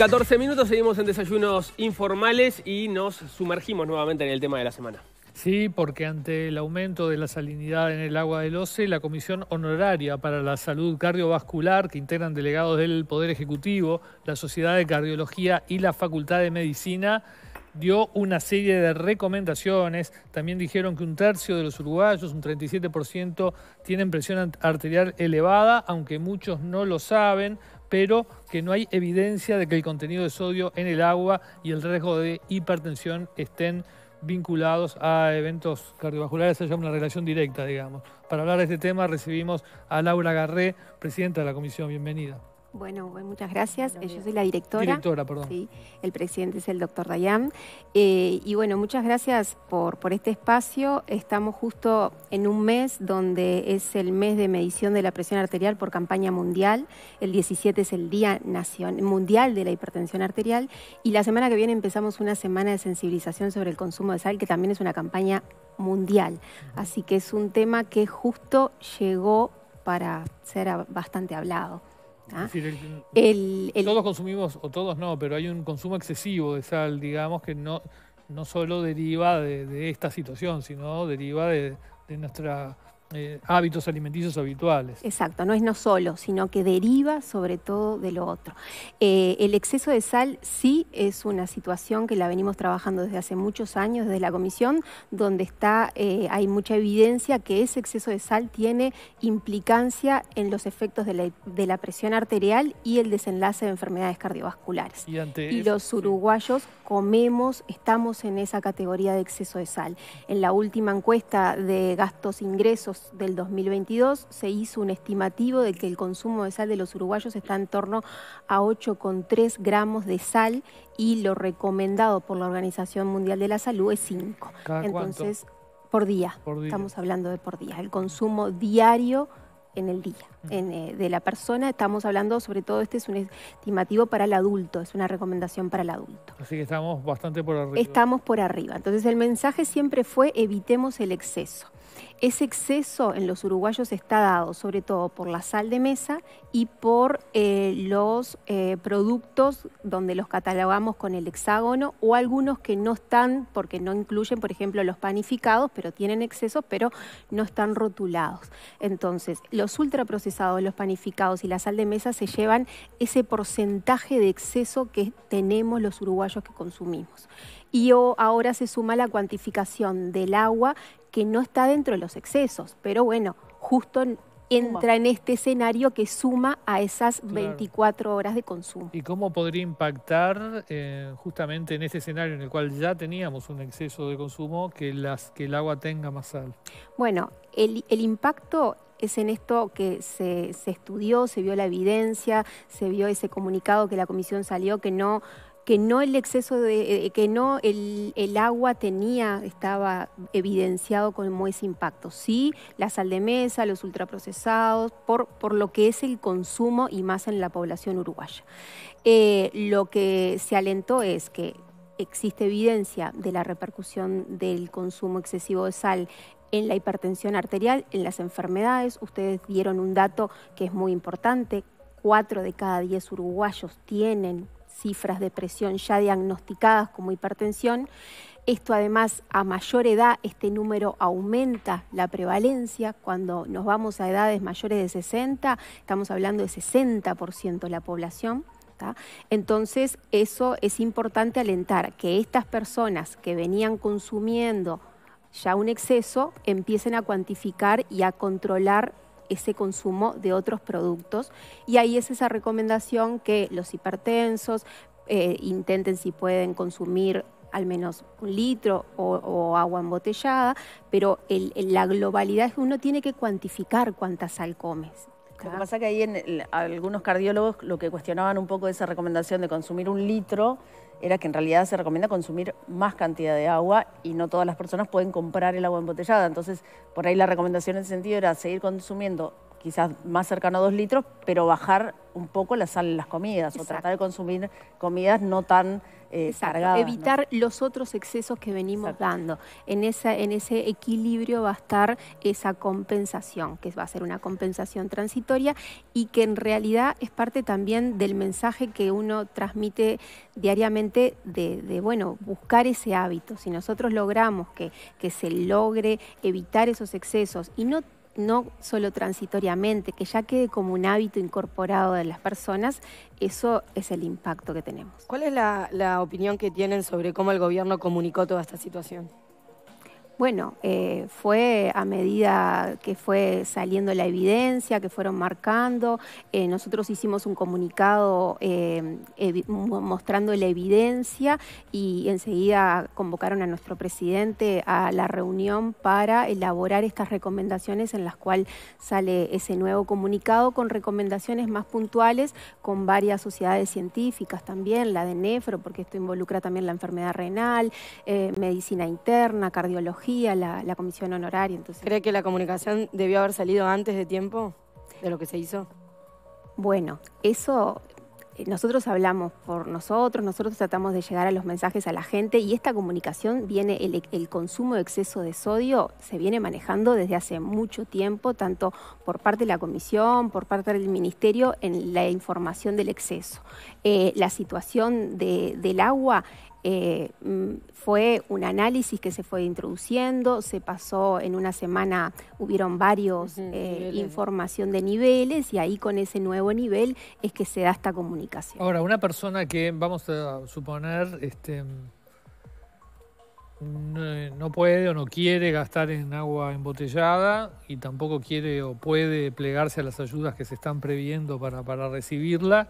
14 minutos, seguimos en desayunos informales y nos sumergimos nuevamente en el tema de la semana. Sí, porque ante el aumento de la salinidad en el agua del OCE, la Comisión Honoraria para la Salud Cardiovascular, que integran delegados del Poder Ejecutivo, la Sociedad de Cardiología y la Facultad de Medicina, dio una serie de recomendaciones. También dijeron que un tercio de los uruguayos, un 37%, tienen presión arterial elevada, aunque muchos no lo saben pero que no hay evidencia de que el contenido de sodio en el agua y el riesgo de hipertensión estén vinculados a eventos cardiovasculares haya una relación directa, digamos. Para hablar de este tema recibimos a Laura Garré, presidenta de la comisión. Bienvenida. Bueno, muchas gracias. Eh, yo soy la directora. Directora, perdón. Sí, el presidente es el doctor Dayan. Eh, y bueno, muchas gracias por, este espacio. Estamos justo en un mes donde es el mes de medición de la presión arterial por campaña mundial. El 17 es el Día nacional Mundial de la Hipertensión Arterial. Y la semana que viene empezamos una semana de sensibilización sobre el consumo de sal, que también es una campaña mundial. Así que es un tema que justo llegó para ser bastante hablado. ¿Ah? el, todos consumimos, o todos no, pero hay un consumo excesivo de sal, digamos, que no, no solo deriva de, esta situación, sino deriva de nuestra eh, hábitos alimenticios habituales. Exacto, no es no solo, sino que deriva sobre todo de lo otro. Eh, el exceso de sal sí es una situación que la venimos trabajando desde hace muchos años, desde la comisión, donde está, eh, hay mucha evidencia que ese exceso de sal tiene implicancia en los efectos de la, presión arterial y el desenlace de enfermedades cardiovasculares. y los uruguayos comemos, estamos en esa categoría de exceso de sal. En la última encuesta de gastos e ingresos del 2022 se hizo un estimativo de que el consumo de sal de los uruguayos está en torno a 8,3 gramos de sal y lo recomendado por la Organización Mundial de la Salud es 5. Entonces, por día, estamos hablando de por día, el consumo diario en el día mm. eh, de la persona. Estamos hablando, sobre todo, este es un estimativo para el adulto, es una recomendación para el adulto. Así que estamos bastante por arriba. Estamos por arriba. Entonces, el mensaje siempre fue evitemos el exceso. Ese exceso en los uruguayos está dado sobre todo por la sal de mesa y por eh, los eh, productos donde los catalogamos con el hexágono o algunos que no están, porque no incluyen, por ejemplo, los panificados, pero tienen exceso, pero no están rotulados. Entonces, los ultraprocesados, los panificados y la sal de mesa se llevan ese porcentaje de exceso que tenemos los uruguayos que consumimos y ahora se suma la cuantificación del agua que no está dentro de los excesos, pero bueno, justo entra en este escenario que suma a esas 24 horas de consumo. ¿Y cómo podría impactar eh, justamente en este escenario en el cual ya teníamos un exceso de consumo que, el agua tenga más sal? Bueno, el, impacto es en esto que se, se, estudió, se vio la evidencia, se vio ese comunicado que la comisión salió que no que no el exceso de, eh, eh, que no el, agua tenía, estaba evidenciado como ese impacto. Sí, la sal de mesa, los ultraprocesados, por, por lo que es el consumo y más en la población uruguaya. Eh, lo que se alentó es que existe evidencia de la repercusión del consumo excesivo de sal en la hipertensión arterial, en las enfermedades. Ustedes dieron un dato que es muy importante. Cuatro de cada diez uruguayos tienen cifras de presión ya diagnosticadas como hipertensión. Esto además a mayor edad, este número aumenta la prevalencia. Cuando nos vamos a edades mayores de 60, estamos hablando de 60% de la población. Entonces, eso es importante alentar que estas personas que venían consumiendo ya un exceso empiecen a cuantificar y a controlar ese consumo de otros productos. Y ahí es esa recomendación que los hipertensos eh, intenten si pueden consumir al menos un litro o, agua embotellada, pero la globalidad es que uno tiene que cuantificar cuánta sal comes. Lo que pasa es que ahí en algunos cardiólogos lo que cuestionaban un poco esa recomendación de consumir un litro era que en realidad se recomienda consumir más cantidad de agua y no todas las personas pueden comprar el agua embotellada. Entonces, por ahí la recomendación en ese sentido era seguir consumiendo quizás más cercano a dos litros, pero bajar un poco la sal en las comidas o tratar de consumir comidas no tan eh, cargadas. Evitar los otros excesos que venimos dando. En, esa, en ese equilibrio va a estar esa compensación, que va a ser una compensación transitoria y que en realidad es parte también del mensaje que uno transmite diariamente de, bueno, buscar ese hábito. Si nosotros logramos que se logre evitar esos excesos y no no solo transitoriamente, que ya quede como un hábito incorporado de las personas, eso es el impacto que tenemos. ¿Cuál es la, la opinión que tienen sobre cómo el gobierno comunicó toda esta situación? Bueno, eh, fue a medida que fue saliendo la evidencia, que fueron marcando, eh, nosotros hicimos un comunicado eh, mostrando la evidencia y enseguida convocaron a nuestro presidente a la reunión para elaborar estas recomendaciones en las cuales sale ese nuevo comunicado con recomendaciones más puntuales con varias sociedades científicas también, la de nefro, porque esto involucra también la enfermedad renal, medicina interna, cardiología a la, comisión honoraria. ¿Cree que la comunicación debió haber salido antes de tiempo de lo que se hizo? Bueno, eso eh, nosotros hablamos por nosotros, nosotros tratamos de llegar a los mensajes a la gente y esta comunicación viene, el, consumo de exceso de sodio se viene manejando desde hace mucho tiempo, tanto por parte de la comisión, por parte del ministerio, en la información del exceso. Eh, la situación del agua eh, mm, fue un análisis que se fue introduciendo, se pasó en una semana, hubieron varios eh, información de niveles y ahí con ese nuevo nivel es que se da esta comunicación. Ahora, una persona que vamos a suponer este, mm, eh, no, puede o no quiere gastar en agua embotellada y tampoco quiere o puede plegarse a las ayudas que se están previendo para recibirla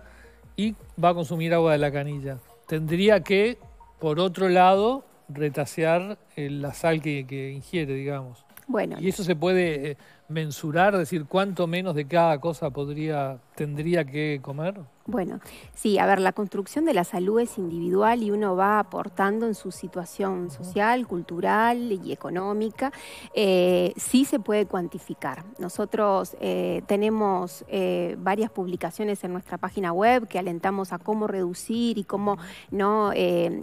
y va a consumir agua de la canilla. Tendría que por otro lado, retasear eh, la sal que, ingiere, digamos. Bueno. Y eso se puede eh, mensurar, decir cuánto menos de cada cosa podría, tendría que comer. Bueno, sí, a ver, la construcción de la salud es individual y uno va aportando en su situación social, cultural y económica. Eh, sí se puede cuantificar. Nosotros eh, tenemos eh, varias publicaciones en nuestra página web que alentamos a cómo reducir y cómo no,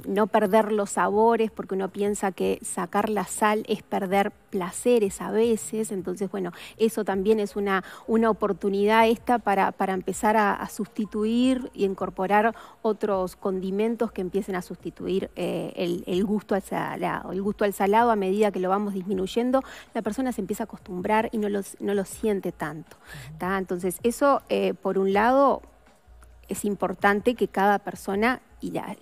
no perder los sabores, porque uno piensa que sacar la sal es perder placeres a veces. Entonces, bueno, eso también es una, una oportunidad esta para, empezar a sustituir y incorporar otros condimentos que empiecen a sustituir eh, el, gusto al salado. El gusto al salado, a medida que lo vamos disminuyendo, la persona se empieza a acostumbrar y no lo, no siente tanto. Entonces, eso, eh, por un lado, es importante que cada persona y la,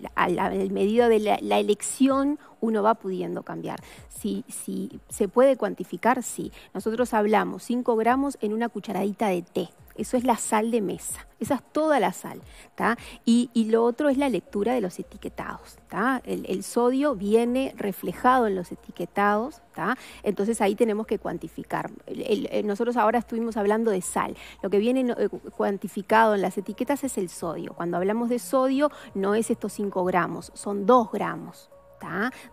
medida de la, elección uno va pudiendo cambiar. Si, si se puede cuantificar, sí. Nosotros hablamos 5 gramos en una cucharadita de té. Eso es la sal de mesa, esa es toda la sal. Y, y, lo otro es la lectura de los etiquetados. El, el, sodio viene reflejado en los etiquetados, entonces ahí tenemos que cuantificar. Eh, nosotros ahora estuvimos hablando de sal. Lo que viene eh, cuantificado en las etiquetas es el sodio. Cuando hablamos de sodio, no es estos 5 gramos, son 2 gramos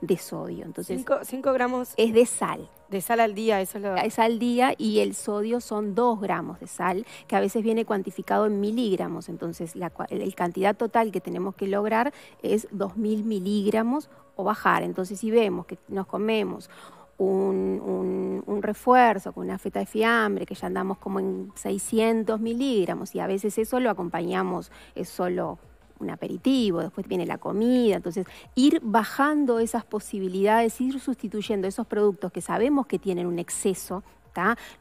de sodio. Entonces, 5 gramos es de sal. De sal al día, eso es lo... Es al día y el sodio son 2 gramos de sal, que a veces viene cuantificado en miligramos. Entonces, la el cantidad total que tenemos que lograr es 2.000 miligramos o bajar. Entonces, si vemos que nos comemos un, un, refuerzo con una feta de fiambre que ya andamos como en 600 miligramos y a veces eso lo acompañamos es solo un aperitivo, después viene la comida, entonces ir bajando esas posibilidades, ir sustituyendo esos productos que sabemos que tienen un exceso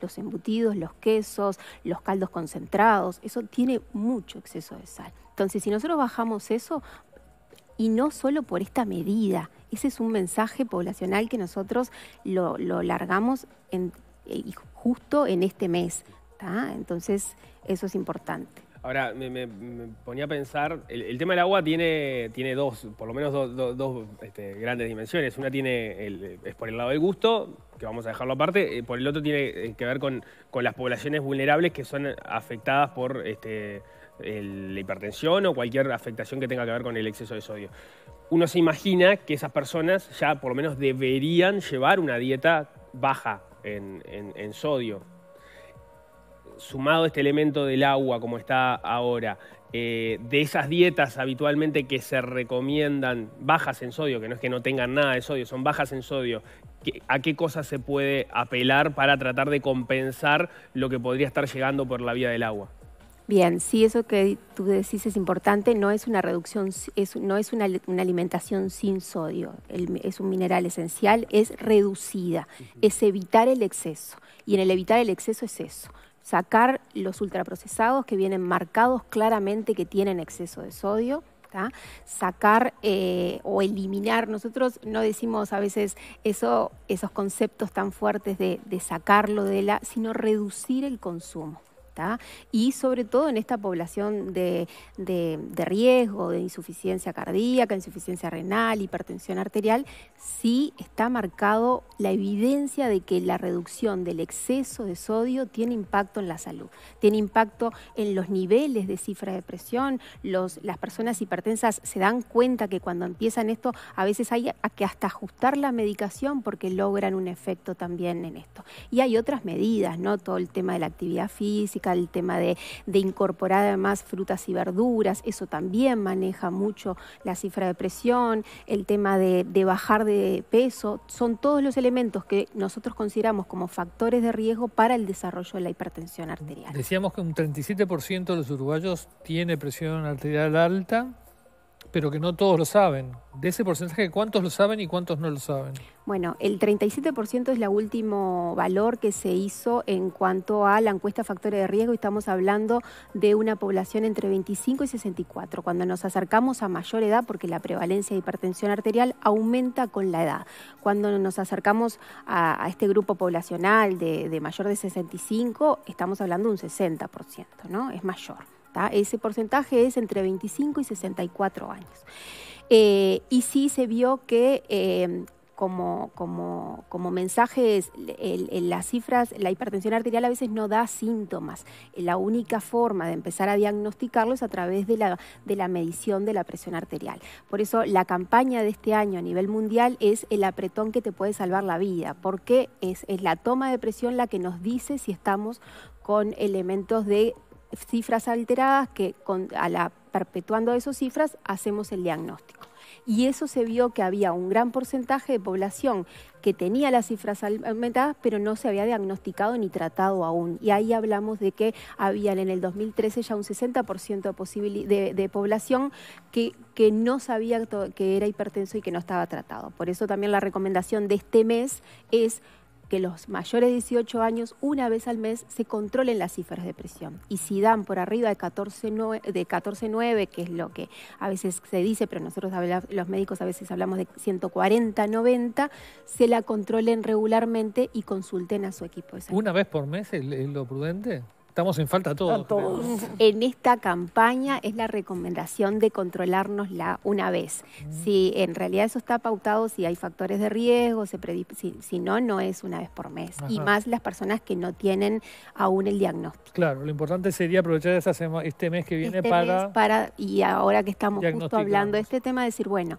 Los embutidos, los quesos, los caldos concentrados, eso tiene mucho exceso de sal. Entonces, si nosotros bajamos eso, y no solo por esta medida, ese es un mensaje poblacional que nosotros lo, largamos en, justo en este mes. Entonces, eso es importante. Ahora, me, ponía a pensar, el, tema del agua tiene, tiene dos, por lo menos dos, este, grandes dimensiones. Una tiene es por el lado del gusto, que vamos a dejarlo aparte, eh, por el otro tiene eh, que ver con, las poblaciones vulnerables que son afectadas por este, la hipertensión o cualquier afectación que tenga que ver con el exceso de sodio. Uno se imagina que esas personas ya por lo menos deberían llevar una dieta baja en sodio sumado este elemento del agua como está ahora, eh, de esas dietas habitualmente que se recomiendan bajas en sodio, que no es que no tengan nada de sodio, son bajas en sodio, ¿a qué cosas se puede apelar para tratar de compensar lo que podría estar llegando por la vía del agua? Bien, sí, eso que tú decís es importante, no es una reducción, no es una, alimentación sin sodio, es un mineral esencial, es reducida, es evitar el exceso. Y en el evitar el exceso es eso, sacar los ultraprocesados que vienen marcados claramente que tienen exceso de sodio. sacar eh, o eliminar, nosotros no decimos a veces eso, esos conceptos tan fuertes de sacarlo de la, sino reducir el consumo y sobre todo en esta población de, riesgo, de insuficiencia cardíaca, insuficiencia renal, hipertensión arterial, sí está marcado la evidencia de que la reducción del exceso de sodio tiene impacto en la salud, tiene impacto en los niveles de cifra de presión, las personas hipertensas se dan cuenta que cuando empiezan esto a veces hay que hasta ajustar la medicación porque logran un efecto también en esto. Y hay otras medidas, ¿no? Todo el tema de la actividad física, el tema de, incorporar además frutas y verduras, eso también maneja mucho la cifra de presión, el tema de, de bajar de peso, son todos los elementos que nosotros consideramos como factores de riesgo para el desarrollo de la hipertensión arterial. Decíamos que un 37% de los uruguayos tiene presión arterial alta pero que no todos lo saben. De ese porcentaje, ¿cuántos lo saben y cuántos no lo saben? Bueno, el 37% es el último valor que se hizo en cuanto a la encuesta factores de riesgo estamos hablando de una población entre 25 y 64. Cuando nos acercamos a mayor edad, porque la prevalencia de hipertensión arterial aumenta con la edad. Cuando nos acercamos a, este grupo poblacional de, de mayor de 65, estamos hablando de un 60%, ¿no? Es mayor. Ese porcentaje es entre 25 y 64 años. Eh, y sí se vio que em, como, como, mensajes, las cifras, la hipertensión arterial a veces no da síntomas. La única forma de empezar a diagnosticarlo es a través de la, de la medición de la presión arterial. Por eso la campaña de este año a nivel mundial es el apretón que te puede salvar la vida, porque es, es la toma de presión la que nos dice si estamos con elementos de cifras alteradas que a la, perpetuando esas cifras hacemos el diagnóstico. Y eso se vio que había un gran porcentaje de población que tenía las cifras aumentadas, pero no se había diagnosticado ni tratado aún. Y ahí hablamos de que había en el 2013 ya un 60% de, de población que, que no sabía que era hipertenso y que no estaba tratado. Por eso también la recomendación de este mes es que los mayores de 18 años una vez al mes se controlen las cifras de presión. Y si dan por arriba de 14.9, de que es lo que a veces se dice, pero nosotros los médicos a veces hablamos de 140, 90, se la controlen regularmente y consulten a su equipo. ¿Una vez por mes es lo prudente? Estamos en falta todos. todos. En esta campaña es la recomendación de controlarnos la una vez. Mm. Si en realidad eso está pautado, si hay factores de riesgo, se si, no, no es una vez por mes. Y más las personas que no tienen aún el diagnóstico. Claro, lo importante sería aprovechar este mes que viene este para, Y ahora que estamos justo hablando de este tema, decir, bueno...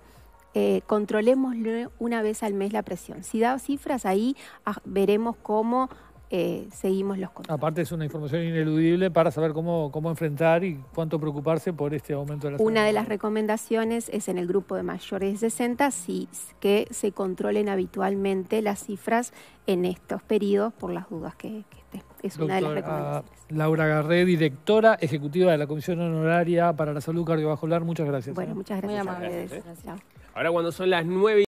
Eh, controlemos una vez al mes la presión. Si da cifras ahí, ah, veremos cómo eh, seguimos los contratos. Aparte es una información ineludible para saber cómo, cómo enfrentar y cuánto preocuparse por este aumento de la Una de las recomendaciones es en el grupo de mayores de 60 sí, que se controlen habitualmente las cifras en estos periodos por las dudas que, estén. Es una de las recomendaciones. Laura Garré, directora ejecutiva de la Comisión Honoraria para la Salud Cardiovascular, muchas gracias. Bueno, ¿eh? muchas gracias. Ahora cuando son las 9 y